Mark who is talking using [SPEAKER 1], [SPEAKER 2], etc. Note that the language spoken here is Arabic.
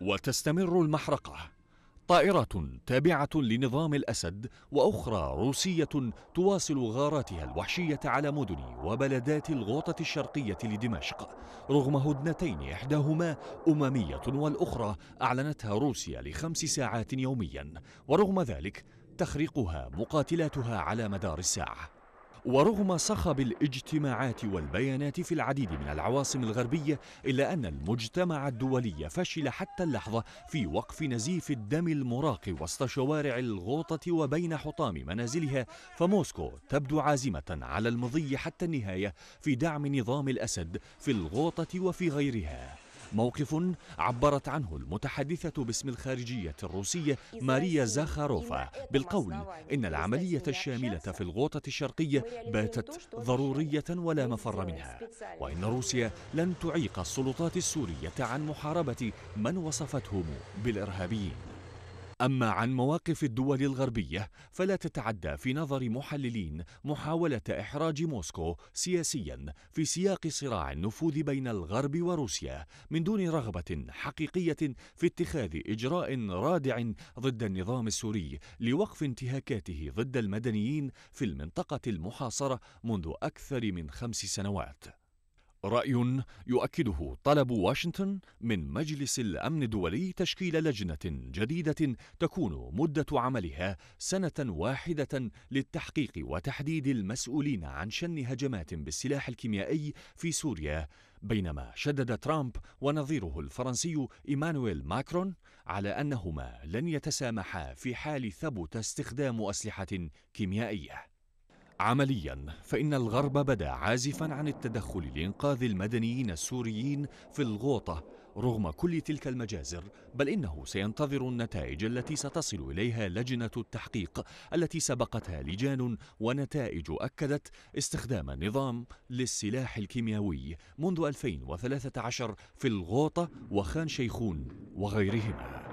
[SPEAKER 1] وتستمر المحرقة طائرة تابعة لنظام الأسد وأخرى روسية تواصل غاراتها الوحشية على مدن وبلدات الغوطة الشرقية لدمشق رغم هدنتين إحداهما أممية والأخرى أعلنتها روسيا لخمس ساعات يوميا ورغم ذلك تخرقها مقاتلاتها على مدار الساعه ورغم صخب الاجتماعات والبيانات في العديد من العواصم الغربية إلا أن المجتمع الدولي فشل حتى اللحظة في وقف نزيف الدم المراق وسط شوارع الغوطة وبين حطام منازلها فموسكو تبدو عازمة على المضي حتى النهاية في دعم نظام الأسد في الغوطة وفي غيرها موقف عبرت عنه المتحدثة باسم الخارجية الروسية ماريا زاخاروفا بالقول إن العملية الشاملة في الغوطة الشرقية باتت ضرورية ولا مفر منها وإن روسيا لن تعيق السلطات السورية عن محاربة من وصفتهم بالإرهابيين أما عن مواقف الدول الغربية فلا تتعدى في نظر محللين محاولة إحراج موسكو سياسيا في سياق صراع النفوذ بين الغرب وروسيا من دون رغبة حقيقية في اتخاذ إجراء رادع ضد النظام السوري لوقف انتهاكاته ضد المدنيين في المنطقة المحاصرة منذ أكثر من خمس سنوات راي يؤكده طلب واشنطن من مجلس الامن الدولي تشكيل لجنه جديده تكون مده عملها سنه واحده للتحقيق وتحديد المسؤولين عن شن هجمات بالسلاح الكيميائي في سوريا بينما شدد ترامب ونظيره الفرنسي ايمانويل ماكرون على انهما لن يتسامحا في حال ثبت استخدام اسلحه كيميائيه عمليا فإن الغرب بدا عازفا عن التدخل لإنقاذ المدنيين السوريين في الغوطة رغم كل تلك المجازر بل إنه سينتظر النتائج التي ستصل إليها لجنة التحقيق التي سبقتها لجان ونتائج أكدت استخدام النظام للسلاح الكيميائي منذ 2013 في الغوطة وخان شيخون وغيرهما